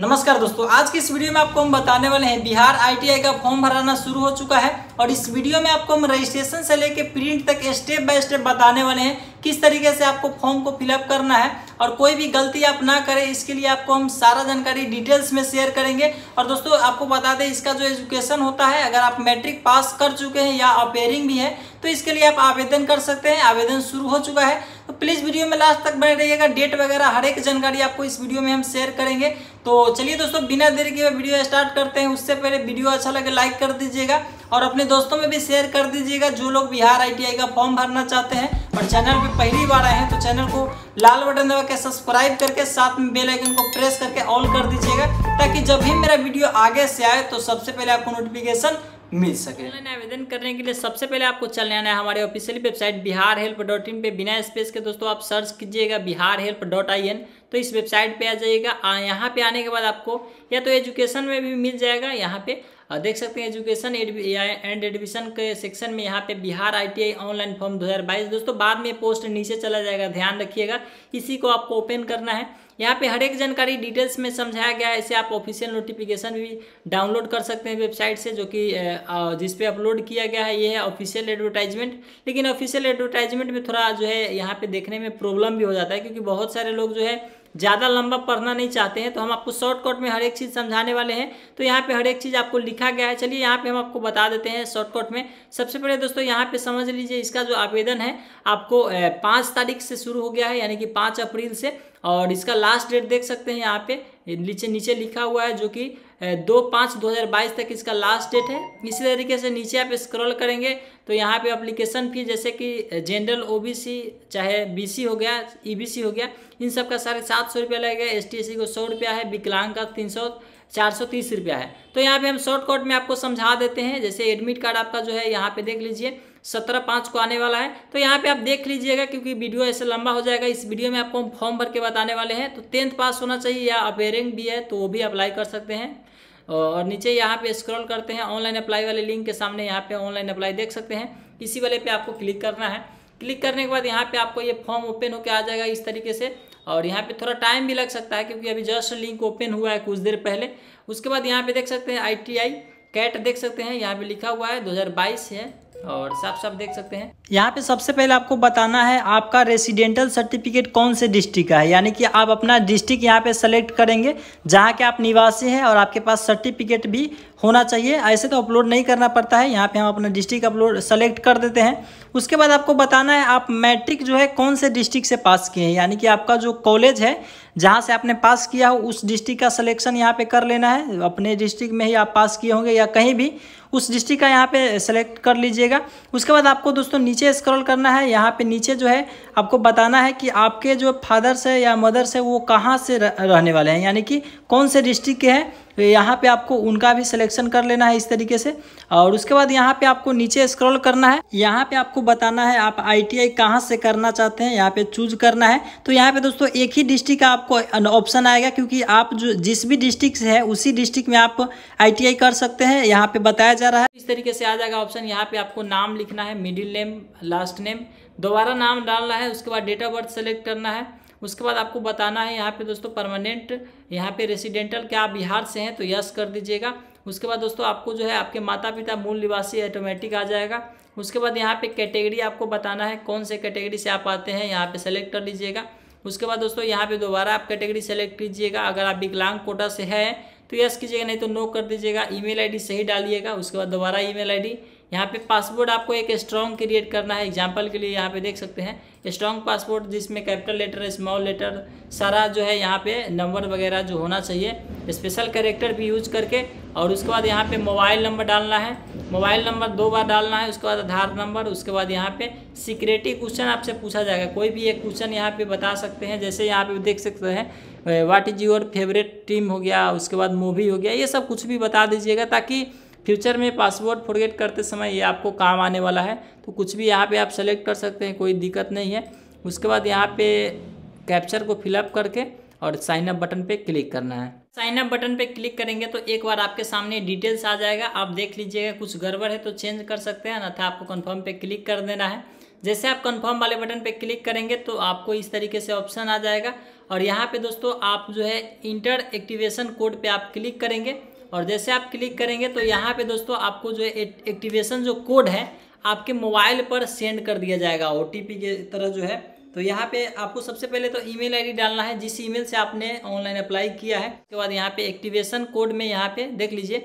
नमस्कार दोस्तों आज के इस वीडियो में आपको हम बताने वाले हैं बिहार आईटीआई का फॉर्म भराना शुरू हो चुका है और इस वीडियो में आपको हम रजिस्ट्रेशन से लेकर प्रिंट तक स्टेप बाय स्टेप बताने वाले हैं किस तरीके से आपको फॉर्म को फिलअप करना है और कोई भी गलती आप ना करें इसके लिए आपको हम सारा जानकारी डिटेल्स में शेयर करेंगे और दोस्तों आपको बता दें इसका जो एजुकेशन होता है अगर आप मैट्रिक पास कर चुके हैं या अपेयरिंग भी है तो इसके लिए आप आवेदन कर सकते हैं आवेदन शुरू हो चुका है तो प्लीज़ वीडियो में लास्ट तक बने रहिएगा डेट वगैरह हर एक जानकारी आपको इस वीडियो में हम शेयर करेंगे तो चलिए दोस्तों बिना देर के वीडियो स्टार्ट करते हैं उससे पहले वीडियो अच्छा लगे लाइक कर दीजिएगा और अपने दोस्तों में भी शेयर कर दीजिएगा जो लोग बिहार आई का फॉर्म भरना चाहते हैं और चैनल पे पहली बार आए हैं तो चैनल को लाल बटन दबा के सब्सक्राइब करके साथ में बेल आइकन को प्रेस करके ऑल कर दीजिएगा ताकि जब भी मेरा वीडियो आगे से आए तो सबसे पहले आपको नोटिफिकेशन मिल सके ऑनलाइन आवेदन करने के लिए सबसे पहले आपको चलने आना है हमारे official website Bihar help dot in पर बिना स्पेस के दोस्तों आप सर्च कीजिएगा Bihar help dot I N तो इस वेबसाइट पे आ जाइएगा यहाँ पे आने के बाद आपको या तो एजुकेशन में भी मिल जाएगा यहाँ पे देख सकते हैं एजुकेशन एंड एडमिशन के सेक्शन में यहाँ पे बिहार आईटीआई ऑनलाइन फॉर्म 2022 दोस्तों बाद में पोस्ट नीचे चला जाएगा ध्यान रखिएगा इसी को आपको ओपन करना है यहाँ पे हर एक जानकारी डिटेल्स में समझाया गया है इसे आप ऑफिशियल नोटिफिकेशन भी डाउनलोड कर सकते हैं वेबसाइट से जो कि जिसपे अपलोड किया गया है ये है ऑफिशियल एडवर्टाइजमेंट लेकिन ऑफिशियल एडवर्टाइजमेंट में थोड़ा जो है यहाँ पे देखने में प्रॉब्लम भी हो जाता है क्योंकि बहुत सारे लोग जो है ज़्यादा लंबा पढ़ना नहीं चाहते हैं तो हम आपको शॉर्टकट में हर एक चीज़ समझाने वाले हैं तो यहाँ पे हर एक चीज़ आपको लिखा गया है चलिए यहाँ पे हम आपको बता देते हैं शॉर्टकट में सबसे पहले दोस्तों यहाँ पे समझ लीजिए इसका जो आवेदन है आपको पाँच तारीख से शुरू हो गया है यानी कि पाँच अप्रैल से और इसका लास्ट डेट देख सकते हैं यहाँ पर नीचे नीचे लिखा हुआ है जो कि दो पाँच दो हज़ार बाईस तक इसका लास्ट डेट है इसी तरीके से नीचे आप स्क्रॉल करेंगे तो यहाँ पे अप्लीकेशन फी जैसे कि जनरल ओबीसी चाहे बीसी हो गया ईबीसी e हो गया इन सब का साढ़े सात सौ रुपया लगेगा एस टी को सौ रुपया है विकलांग का तीन सौ चार सौ तीस रुपया है तो यहाँ पे हम शॉर्टकट में आपको समझा देते हैं जैसे एडमिट कार्ड आपका जो है यहाँ पे देख लीजिए सत्रह पाँच को आने वाला है तो यहाँ पे आप देख लीजिएगा क्योंकि वीडियो ऐसे लंबा हो जाएगा इस वीडियो में आपको हम फॉर्म भर के बताने वाले हैं तो टेंथ पास होना चाहिए या अपेयरिंग भी है तो वो भी अप्लाई कर सकते हैं और नीचे यहाँ पे स्क्रॉल करते हैं ऑनलाइन अप्लाई वाले लिंक के सामने यहाँ पे ऑनलाइन अप्लाई देख सकते हैं इसी वाले पे आपको क्लिक करना है क्लिक करने के बाद यहाँ पे आपको ये फॉर्म ओपन होकर आ जाएगा इस तरीके से और यहाँ पे थोड़ा टाइम भी लग सकता है क्योंकि अभी जस्ट लिंक ओपन हुआ है कुछ देर पहले उसके बाद यहाँ पे देख सकते हैं आई कैट देख सकते हैं यहाँ पे लिखा हुआ है दो है और साफ साफ देख सकते हैं यहाँ पे सबसे पहले आपको बताना है आपका रेसिडेंटल सर्टिफिकेट कौन से डिस्ट्रिक्ट का है यानी कि आप अपना डिस्ट्रिक्ट यहाँ पे सेलेक्ट करेंगे जहाँ के आप निवासी हैं और आपके पास सर्टिफिकेट भी होना चाहिए ऐसे तो अपलोड नहीं करना पड़ता है यहाँ पे हम अपना डिस्ट्रिक्ट अपलोड सेलेक्ट कर देते हैं उसके बाद आपको बताना है आप मैट्रिक जो है कौन से डिस्ट्रिक्ट से पास किए हैं यानी कि आपका जो कॉलेज है जहाँ से आपने पास किया हो उस डिस्ट्रिक्ट का सिलेक्शन यहाँ पे कर लेना है अपने डिस्ट्रिक्ट में ही आप पास किए होंगे या कहीं भी उस डिस्ट्रिक्ट का यहाँ पे सेलेक्ट कर लीजिएगा उसके बाद आपको दोस्तों नीचे स्क्रॉल करना है यहाँ पे नीचे जो है आपको बताना है कि आपके जो फादर्स है या मदर्स है वो कहाँ से रहने वाले हैं यानी कि कौन से डिस्ट्रिक्ट के हैं तो यहाँ पे आपको उनका भी सिलेक्शन कर लेना है इस तरीके से और उसके बाद यहाँ पे आपको नीचे स्क्रॉल करना है यहाँ पे आपको बताना है आप आई टी कहाँ से करना चाहते हैं यहाँ पे चूज करना है तो यहाँ पे दोस्तों एक ही डिस्ट्रिक्ट का आपको ऑप्शन आएगा क्योंकि आप जो जिस भी डिस्ट्रिक्ट से है उसी डिस्ट्रिक्ट में आप आई कर सकते हैं यहाँ पे बताया जा रहा है इस तरीके से आ जाएगा ऑप्शन यहाँ पे आपको नाम लिखना है मिडिल नेम लास्ट नेम दोबारा नाम डालना है उसके बाद डेट ऑफ बर्थ सेलेक्ट करना है उसके बाद आपको बताना है यहाँ पे दोस्तों परमानेंट यहाँ पे रेसिडेंटल क्या बिहार से हैं तो यस कर दीजिएगा उसके बाद दोस्तों आपको जो है आपके माता पिता मूल निवासी ऑटोमेटिक आ जाएगा उसके बाद यहाँ पे कैटेगरी आपको बताना है कौन से कैटेगरी से आप आते हैं यहाँ पे सेलेक्ट कर लीजिएगा उसके बाद दोस्तों यहाँ पे दोबारा आप कैटेगरी सेलेक्ट कीजिएगा अगर आप विकलांग कोटा से है तो यस कीजिएगा नहीं तो नो कर दीजिएगा ईमेल आईडी सही डालिएगा उसके बाद दोबारा ईमेल आईडी यहाँ पे पासवर्ड आपको एक स्ट्रॉन्ग क्रिएट करना है एग्जाम्पल के लिए यहाँ पे देख सकते हैं स्ट्रॉन्ग पासवर्ड जिसमें कैपिटल लेटर स्मॉल लेटर सारा जो है यहाँ पे नंबर वगैरह जो होना चाहिए स्पेशल करेक्टर भी यूज करके और उसके बाद यहाँ पे मोबाइल नंबर डालना है मोबाइल नंबर दो बार डालना है उसके बाद आधार नंबर उसके बाद यहाँ पे सिक्रेटी क्वेश्चन आपसे पूछा जाएगा कोई भी एक क्वेश्चन यहाँ पे बता सकते हैं जैसे यहाँ पे देख सकते हैं what is your favourite team हो गया उसके बाद मूवी हो गया ये सब कुछ भी बता दीजिएगा ताकि फ्यूचर में पासवर्ड फॉरगेट करते समय ये आपको काम आने वाला है तो कुछ भी यहाँ पे आप सेलेक्ट कर सकते हैं कोई दिक्कत नहीं है उसके बाद यहाँ पे कैप्चर को फिलअप करके और साइन अप बटन पे क्लिक करना है साइन अप बटन पे क्लिक करेंगे तो एक बार आपके सामने डिटेल्स आ जाएगा आप देख लीजिएगा कुछ गड़बड़ है तो चेंज कर सकते हैं अन्यथा आपको कन्फर्म पर क्लिक कर देना है जैसे आप कन्फर्म वाले बटन पर क्लिक करेंगे तो आपको इस तरीके से ऑप्शन आ जाएगा और यहाँ पर दोस्तों आप जो है इंटर एक्टिवेशन कोड पर आप क्लिक करेंगे और जैसे आप क्लिक करेंगे तो यहाँ पे दोस्तों आपको जो एक्टिवेशन जो कोड है आपके मोबाइल पर सेंड कर दिया जाएगा ओ की तरह जो है तो यहाँ पे आपको सबसे पहले तो ईमेल आईडी डालना है जिस ईमेल से आपने ऑनलाइन अप्लाई किया है उसके बाद यहाँ पे एक्टिवेशन कोड में यहाँ पे देख लीजिए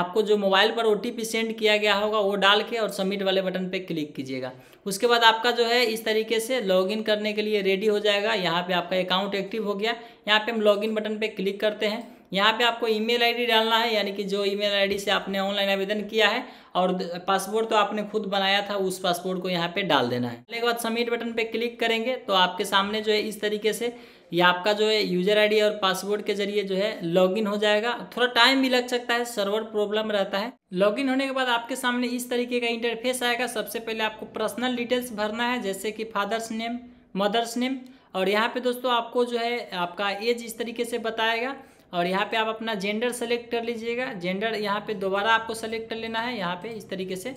आपको जो मोबाइल पर ओ सेंड किया गया होगा वो डाल के और सबमिट वाले बटन पे क्लिक कीजिएगा उसके बाद आपका जो है इस तरीके से लॉगिन करने के लिए रेडी हो जाएगा यहाँ पे आपका अकाउंट एक्टिव हो गया यहाँ पे हम लॉगिन बटन पे क्लिक करते हैं यहाँ पे आपको ईमेल आईडी डालना है यानी कि जो ईमेल आईडी से आपने ऑनलाइन आवेदन किया है और पासपोर्ट तो आपने खुद बनाया था उस पासपोर्ट को यहाँ पे डाल देना है के बाद सबमिट बटन पे क्लिक करेंगे तो आपके सामने जो है इस तरीके से ये आपका जो है यूजर आईडी और पासवर्ड के जरिए जो है लॉगिन हो जाएगा थोड़ा टाइम भी लग सकता है सर्वर प्रॉब्लम रहता है लॉगिन होने के बाद आपके सामने इस तरीके का इंटरफेस आएगा सबसे पहले आपको पर्सनल डिटेल्स भरना है जैसे कि फादर्स नेम मदर्स नेम और यहाँ पे दोस्तों आपको जो है आपका एज इस तरीके से बताएगा और यहाँ पे आप अपना जेंडर सेलेक्ट कर लीजिएगा जेंडर यहाँ पे दोबारा आपको सेलेक्ट कर लेना है यहाँ पे इस तरीके से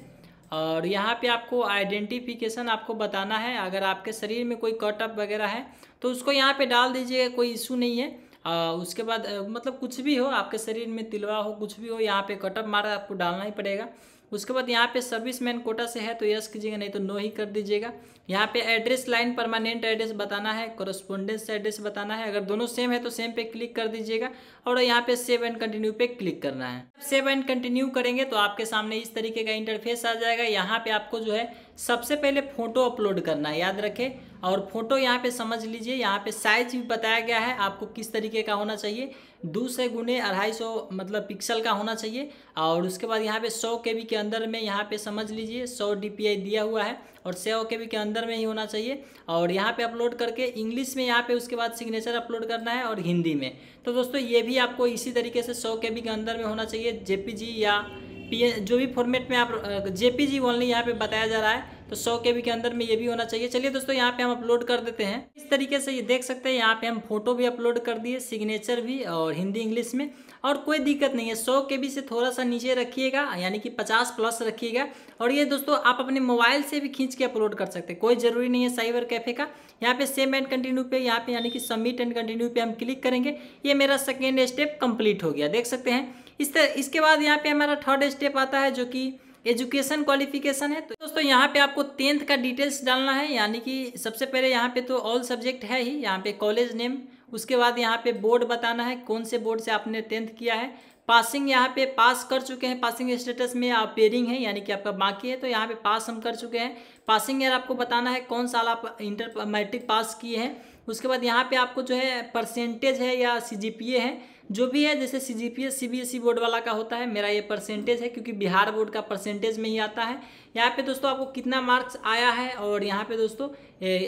और यहाँ पे आपको आइडेंटिफिकेशन आपको बताना है अगर आपके शरीर में कोई कटअप वगैरह है तो उसको यहाँ पे डाल दीजिएगा कोई इशू नहीं है आ, उसके बाद मतलब कुछ भी हो आपके शरीर में तिलवा हो कुछ भी हो यहाँ पे कटअप मारा आपको डालना ही पड़ेगा उसके बाद यहाँ पे सर्विस मैन कोटा से है तो यस कीजिएगा नहीं तो नो ही कर दीजिएगा यहाँ पे एड्रेस लाइन परमानेंट एड्रेस बताना है कॉरस्पोंडेंस एड्रेस बताना है अगर दोनों सेम है तो सेम पे क्लिक कर दीजिएगा और यहाँ पे सेव एंड कंटिन्यू पे क्लिक करना है सेव एंड कंटिन्यू करेंगे तो आपके सामने इस तरीके का इंटरफेस आ जाएगा यहाँ पे आपको जो है सबसे पहले फोटो अपलोड करना है याद रखे और फोटो यहाँ पे समझ लीजिए यहाँ पे साइज भी बताया गया है आपको किस तरीके का होना चाहिए दो से गुने अढ़ाई सौ मतलब पिक्सल का होना चाहिए और उसके बाद यहाँ पे सौ के के अंदर में यहाँ पे समझ लीजिए सौ डी दिया हुआ है और सौ के के अंदर में ही होना चाहिए और यहाँ पे अपलोड करके इंग्लिश में यहाँ पे उसके बाद सिग्नेचर अपलोड करना है और हिंदी में तो दोस्तों ये भी आपको इसी तरीके से सौ के के अंदर में होना चाहिए जे या पी जो भी फॉर्मेट में आप जे पी ओनली यहाँ पर बताया जा रहा है तो सौ के के अंदर में ये भी होना चाहिए चलिए दोस्तों यहाँ पे हम अपलोड कर देते हैं इस तरीके से ये देख सकते हैं यहाँ पे हम फोटो भी अपलोड कर दिए सिग्नेचर भी और हिंदी इंग्लिश में और कोई दिक्कत नहीं है सौ के से थोड़ा सा नीचे रखिएगा यानी कि पचास प्लस रखिएगा और ये दोस्तों आप अपने मोबाइल से भी खींच के अपलोड कर सकते हैं कोई ज़रूरी नहीं है साइबर कैफे का यहाँ पे सेम एंड कंटिन्यू पे यहाँ पे यानी कि सबमिट एंड कंटिन्यू पे हम क्लिक करेंगे ये मेरा सेकेंड स्टेप कंप्लीट हो गया देख सकते हैं इस तरह इसके बाद यहाँ पे हमारा थर्ड स्टेप आता है जो कि एजुकेशन क्वालिफिकेशन है तो दोस्तों यहाँ पे आपको टेंथ का डिटेल्स डालना है यानी कि सबसे पहले यहाँ पे तो ऑल सब्जेक्ट है ही यहाँ पे कॉलेज नेम उसके बाद यहाँ पे बोर्ड बताना है कौन से बोर्ड से आपने टेंथ किया है पासिंग यहाँ पे पास कर चुके हैं पासिंग स्टेटस में आप पेयरिंग है यानी कि आपका बाकी है तो यहाँ पे पास हम कर चुके हैं पासिंग ईयर आपको बताना है कौन साल आप इंटर मैट्रिक पास किए हैं उसके बाद यहाँ पे आपको जो है परसेंटेज है या सी है जो भी है जैसे C G P C B S E board वाला का होता है मेरा ये परसेंटेज है क्योंकि बिहार बोर्ड का परसेंटेज में ही आता है यहाँ पे दोस्तों आपको कितना मार्क्स आया है और यहाँ पे दोस्तों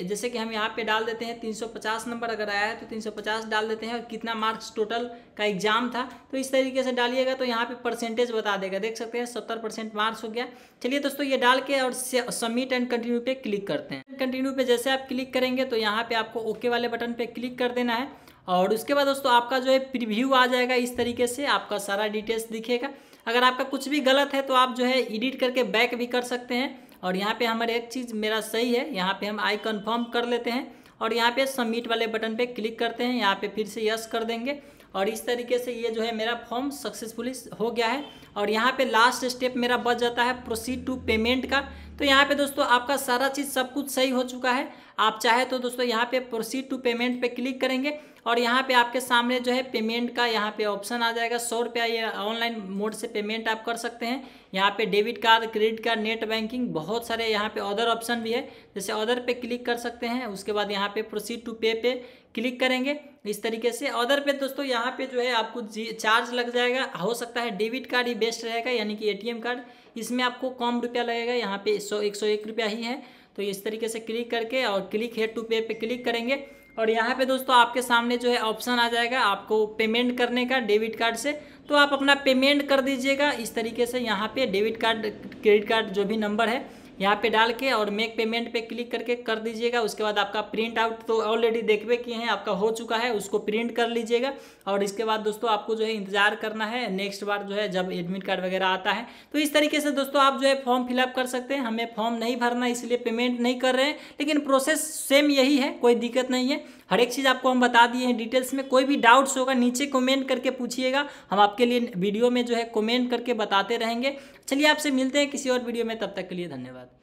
जैसे कि हम यहाँ पे डाल देते हैं 350 नंबर अगर आया है तो 350 डाल देते हैं और कितना मार्क्स टोटल का एग्जाम था तो इस तरीके से डालिएगा तो यहाँ पे परसेंटेज बता देगा देख सकते हैं सत्तर मार्क्स हो गया चलिए दोस्तों ये डाल के और सबमिट एंड एंड कंटिन्यू पे क्लिक करते हैं कंटिन्यू पे जैसे आप क्लिक करेंगे तो यहाँ पे आपको ओके वाले बटन पे क्लिक कर देना है और उसके बाद दोस्तों आपका जो है प्रिव्यू आ जाएगा इस तरीके से आपका सारा डिटेल्स दिखेगा अगर आपका कुछ भी गलत है तो आप जो है एडिट करके बैक भी कर सकते हैं और यहाँ पे हमारे एक चीज़ मेरा सही है यहाँ पे हम आई कन्फर्म कर लेते हैं और यहाँ पे सबमिट वाले बटन पे क्लिक करते हैं यहाँ पे फिर से यस कर देंगे और इस तरीके से ये जो है मेरा फॉर्म सक्सेसफुली हो गया है और यहाँ पे लास्ट स्टेप मेरा बच जाता है प्रोसीड टू पेमेंट का तो यहाँ पे दोस्तों आपका सारा चीज़ सब कुछ सही हो चुका है आप चाहे तो दोस्तों यहाँ पे प्रोसीड टू पेमेंट पे क्लिक करेंगे और यहाँ पे आपके सामने जो है पेमेंट का यहाँ पे ऑप्शन आ जाएगा सौ रुपया ये ऑनलाइन मोड से पेमेंट आप कर सकते हैं यहाँ पे debit card credit card net banking बहुत सारे यहाँ पे अदर ऑप्शन भी है जैसे अदर पे क्लिक कर सकते हैं उसके बाद यहाँ पे प्रोसीड टू पे पे क्लिक करेंगे इस तरीके से अदर पे दोस्तों यहाँ पे जो है आपको चार्ज लग जाएगा हो सकता है डेबिट कार्ड ही बेस्ट रहेगा यानी कि ए कार्ड इसमें आपको कम रुपया लगेगा यहाँ पे सौ एक सौ एक रुपया ही है तो इस तरीके से क्लिक करके और क्लिक हेड टू पे पे क्लिक करेंगे और यहाँ पे दोस्तों आपके सामने जो है ऑप्शन आ जाएगा आपको पेमेंट करने का डेबिट कार्ड से तो आप अपना पेमेंट कर दीजिएगा इस तरीके से यहाँ पे डेबिट कार्ड क्रेडिट कार्ड जो भी नंबर है यहाँ पे डाल के और मेक पेमेंट पे क्लिक करके कर दीजिएगा उसके बाद आपका प्रिंट आउट तो ऑलरेडी देखवे किए हैं आपका हो चुका है उसको प्रिंट कर लीजिएगा और इसके बाद दोस्तों आपको जो है इंतजार करना है नेक्स्ट बार जो है जब एडमिट कार्ड वगैरह आता है तो इस तरीके से दोस्तों आप जो है फॉर्म फिलअप कर सकते हैं हमें फॉर्म नहीं भरना इसलिए पेमेंट नहीं कर रहे हैं लेकिन प्रोसेस सेम यही है कोई दिक्कत नहीं है हर एक चीज़ आपको हम बता दिए हैं डिटेल्स में कोई भी डाउट्स होगा नीचे कमेंट करके पूछिएगा हम आपके लिए वीडियो में जो है कमेंट करके बताते रहेंगे चलिए आपसे मिलते हैं किसी और वीडियो में तब तक के लिए धन्यवाद